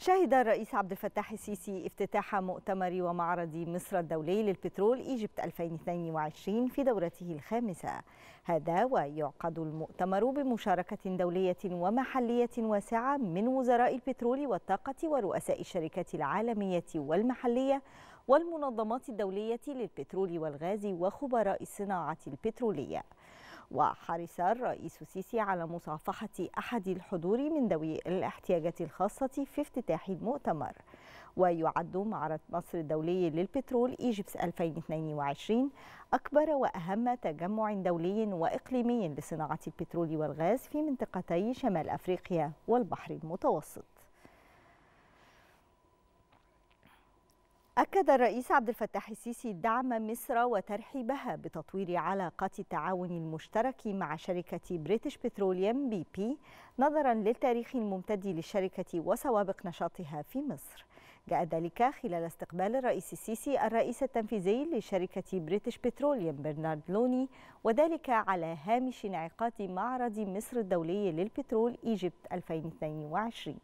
شهد الرئيس عبد الفتاح السيسي افتتاح مؤتمر ومعرض مصر الدولي للبترول ايجيبت 2022 في دورته الخامسة هذا ويعقد المؤتمر بمشاركة دولية ومحلية واسعة من وزراء البترول والطاقة ورؤساء الشركات العالمية والمحلية والمنظمات الدولية للبترول والغاز وخبراء الصناعة البترولية وحرص الرئيس السيسي على مصافحة أحد الحضور من ذوي الاحتياجات الخاصة في افتتاح المؤتمر ويعد معرض مصر الدولي للبترول إيجيبس 2022 أكبر وأهم تجمع دولي وإقليمي لصناعة البترول والغاز في منطقتي شمال أفريقيا والبحر المتوسط أكد الرئيس عبد الفتاح السيسي دعم مصر وترحيبها بتطوير علاقات التعاون المشترك مع شركة بريتش بتروليوم بي بي نظرا للتاريخ الممتد للشركة وسوابق نشاطها في مصر جاء ذلك خلال استقبال الرئيس السيسي الرئيس التنفيذي لشركة بريتش بتروليوم برنارد لوني وذلك على هامش انعقاد معرض مصر الدولي للبترول إيجيبت 2022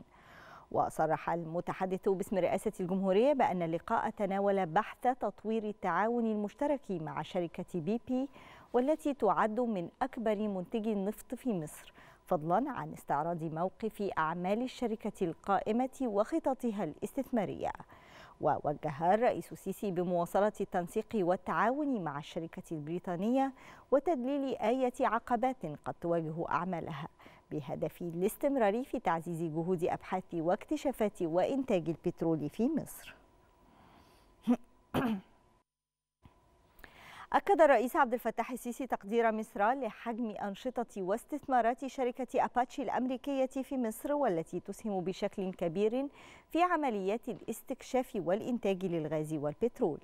وصرح المتحدث باسم رئاسة الجمهورية بأن اللقاء تناول بحث تطوير التعاون المشترك مع شركة بي بي والتي تعد من أكبر منتجي النفط في مصر فضلا عن استعراض موقف أعمال الشركة القائمة وخططها الاستثمارية ووجه الرئيس السيسي بمواصلة التنسيق والتعاون مع الشركة البريطانية وتدليل أية عقبات قد تواجه أعمالها بهدف الاستمرار في تعزيز جهود أبحاث واكتشافات وإنتاج البترول في مصر أكد الرئيس عبد الفتاح السيسي تقدير مصر لحجم أنشطة واستثمارات شركة أباتشي الأمريكية في مصر والتي تسهم بشكل كبير في عمليات الاستكشاف والإنتاج للغاز والبترول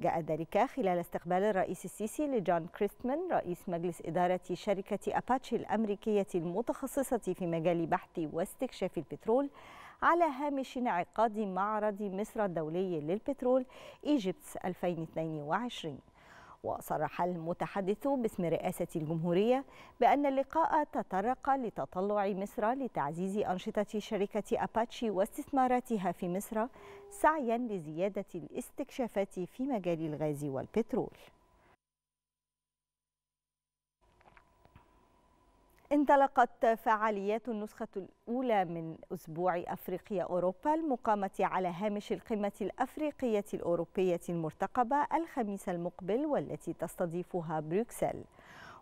جاء ذلك خلال استقبال الرئيس السيسي لجون كريستمان رئيس مجلس إدارة شركة أباتشي الأمريكية المتخصصة في مجال بحث واستكشاف البترول على هامش انعقاد معرض مصر الدولي للبترول إيجيبتس 2022 وصرح المتحدث باسم رئاسة الجمهورية بأن اللقاء تطرق لتطلع مصر لتعزيز أنشطة شركة أباتشي واستثماراتها في مصر سعيا لزيادة الاستكشافات في مجال الغاز والبترول انطلقت فعاليات النسخة الأولى من أسبوع أفريقيا أوروبا المقامة على هامش القمة الأفريقية الأوروبية المرتقبة الخميس المقبل والتي تستضيفها بروكسل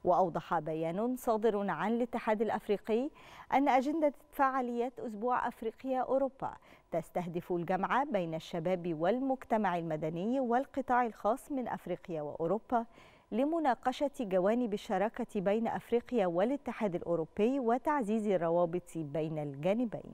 وأوضح بيان صادر عن الاتحاد الأفريقي أن أجندة فعاليات أسبوع أفريقيا أوروبا تستهدف الجمع بين الشباب والمجتمع المدني والقطاع الخاص من أفريقيا وأوروبا لمناقشة جوانب الشراكة بين أفريقيا والاتحاد الأوروبي وتعزيز الروابط بين الجانبين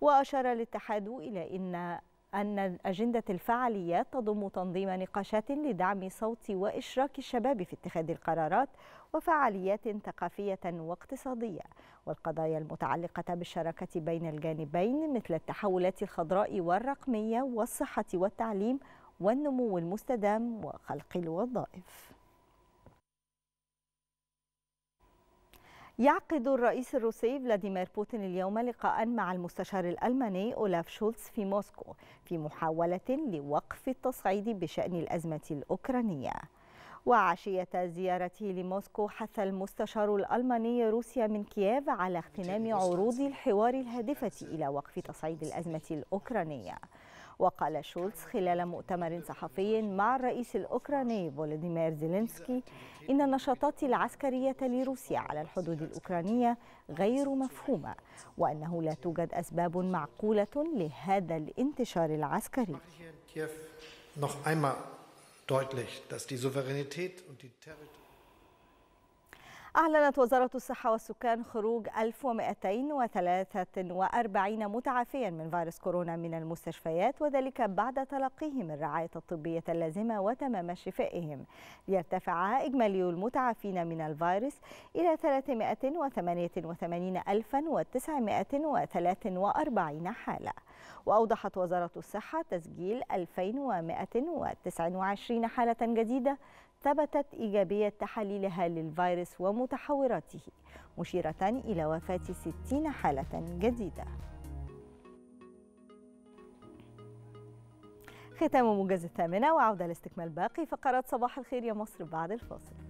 وأشار الاتحاد إلى أن أن أجندة الفعاليات تضم تنظيم نقاشات لدعم صوت وإشراك الشباب في اتخاذ القرارات وفعاليات ثقافية واقتصادية والقضايا المتعلقة بالشراكة بين الجانبين مثل التحولات الخضراء والرقمية والصحة والتعليم والنمو المستدام وخلق الوظائف يعقد الرئيس الروسي فلاديمير بوتين اليوم لقاء مع المستشار الألماني أولاف شولتز في موسكو في محاولة لوقف التصعيد بشأن الأزمة الأوكرانية وعشية زيارته لموسكو حث المستشار الألماني روسيا من كييف على اغتنام عروض الحوار الهادفة إلى وقف تصعيد الأزمة الأوكرانية وقال شولتز خلال مؤتمر صحفي مع الرئيس الأوكراني فولوديمير زيلينسكي إن النشاطات العسكرية لروسيا على الحدود الأوكرانية غير مفهومة وأنه لا توجد أسباب معقولة لهذا الانتشار العسكري noch einmal deutlich, dass die Souveränität und die أعلنت وزارة الصحة والسكان خروج 1243 متعافيا من فيروس كورونا من المستشفيات وذلك بعد تلقيهم الرعاية الطبية اللازمة وتمام شفائهم ليرتفع إجمالي المتعافين من الفيروس إلى 388943 حالة وأوضحت وزارة الصحة تسجيل 2129 حالة جديدة ثبتت إيجابية تحاليلها للفيروس ومتحوراته مشيرة إلى وفاة 60 حالة جديدة ختام موجز الثامنة وعودة لاستكمال باقي فقرات صباح الخير يا مصر بعد الفاصل